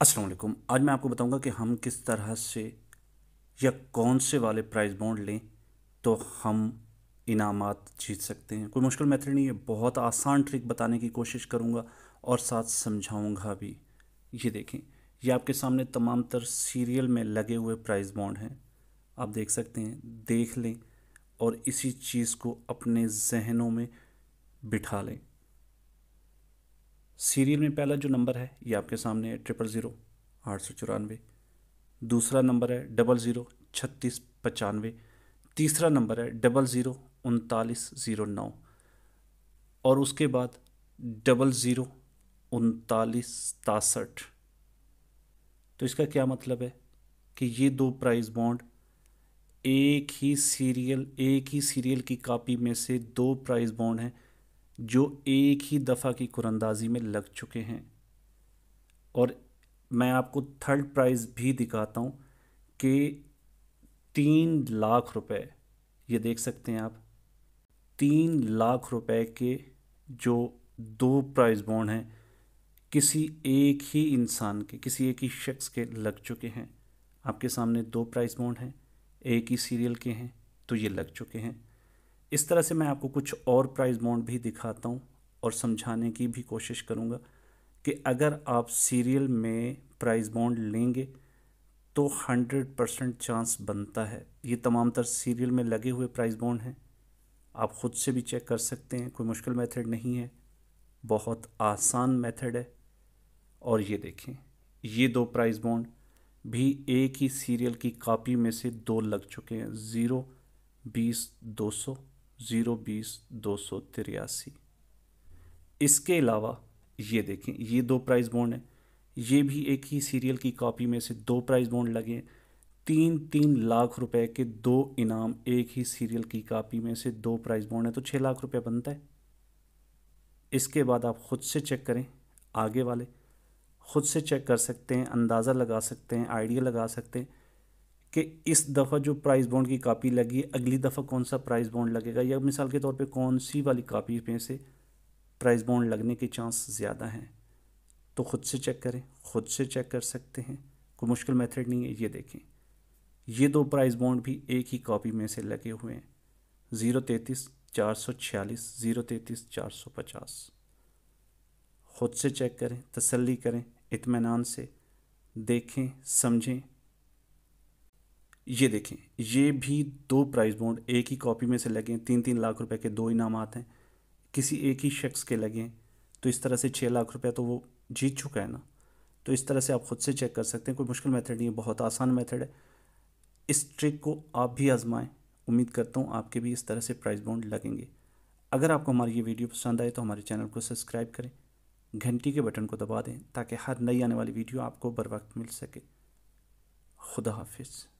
असलकुम आज मैं आपको बताऊंगा कि हम किस तरह से या कौन से वाले प्राइस बॉन्ड लें तो हम इनाम जीत सकते हैं कोई मुश्किल मेथड नहीं है बहुत आसान ट्रिक बताने की कोशिश करूंगा और साथ समझाऊंगा भी ये देखें ये आपके सामने तमाम तर सीरियल में लगे हुए प्राइस बॉन्ड हैं आप देख सकते हैं देख लें और इसी चीज़ को अपने जहनों में बिठा लें सीरियल में पहला जो नंबर है ये आपके सामने है ट्रिपल ज़ीरो आठ सौ चौरानवे दूसरा नंबर है डबल ज़ीरो छत्तीस पचानवे तीसरा नंबर है डबल ज़ीरो उनतालीस ज़ीरो नौ और उसके बाद डबल ज़ीरो उनतालीस सतासठ तो इसका क्या मतलब है कि ये दो प्राइस बॉन्ड एक ही सीरियल एक ही सीरियल की कापी में से दो प्राइस बॉन्ड हैं जो एक ही दफ़ा की कुरंदाजी में लग चुके हैं और मैं आपको थर्ड प्राइज़ भी दिखाता हूँ कि तीन लाख रुपए ये देख सकते हैं आप तीन लाख रुपए के जो दो प्राइज़ बॉन्ड हैं किसी एक ही इंसान के किसी एक ही शख्स के लग चुके हैं आपके सामने दो प्राइज बॉन्ड हैं एक ही सीरियल के हैं तो ये लग चुके हैं इस तरह से मैं आपको कुछ और प्राइस बॉन्ड भी दिखाता हूँ और समझाने की भी कोशिश करूँगा कि अगर आप सीरियल में प्राइस बॉन्ड लेंगे तो हंड्रेड परसेंट चांस बनता है ये तमाम तर सीरियल में लगे हुए प्राइस बॉन्ड हैं आप ख़ुद से भी चेक कर सकते हैं कोई मुश्किल मेथड नहीं है बहुत आसान मेथड है और ये देखें ये दो प्राइस बॉन्ड भी एक ही सीरियल की कॉपी में से दो लग चुके हैं ज़ीरो बीस दो सौ ज़ीरो बीस दो सौ तिरासी इसके अलावा ये देखें ये दो प्राइस बॉन्ड हैं ये भी एक ही सीरियल की कॉपी में से दो प्राइस बॉन्ड लगे तीन तीन लाख रुपए के दो इनाम एक ही सीरियल की कॉपी में से दो प्राइस बॉन्ड है तो छः लाख रुपया बनता है इसके बाद आप ख़ुद से चेक करें आगे वाले ख़ुद से चेक कर सकते हैं अंदाज़ा लगा सकते हैं आइडिया लगा सकते हैं कि इस दफ़ा जो प्राइस बॉन्ड की कापी लगी अगली दफ़ा कौन सा प्राइस बॉन्ड लगेगा या मिसाल के तौर पे कौन सी वाली कापी में से प्राइस बॉन्ड लगने के चांस ज़्यादा हैं तो ख़ुद से चेक करें ख़ुद से चेक कर सकते हैं कोई मुश्किल मेथड नहीं है ये देखें ये दो प्राइस बॉन्ड भी एक ही कॉपी में से लगे हुए हैं ज़ीरो तैंतीस चार सौ छियालीस ज़ीरो तैतीस चार सौ पचास ख़ुद से चेक करें तसल्ली करें इतमान से देखें समझें ये देखें ये भी दो प्राइस बॉन्ड एक ही कॉपी में से लगे तीन तीन लाख रुपए के दो इनाम आते हैं किसी एक ही शख्स के लगे तो इस तरह से छः लाख रुपया तो वो जीत चुका है ना तो इस तरह से आप खुद से चेक कर सकते हैं कोई मुश्किल मेथड नहीं है बहुत आसान मेथड है इस ट्रिक को आप भी आजमाएं उम्मीद करता हूँ आपके भी इस तरह से प्राइस बॉन्ड लगेंगे अगर आपको हमारी ये वीडियो पसंद आए तो हमारे चैनल को सब्सक्राइब करें घंटी के बटन को दबा दें ताकि हर नई आने वाली वीडियो आपको बर वक्त मिल सके खुदा हाफिज़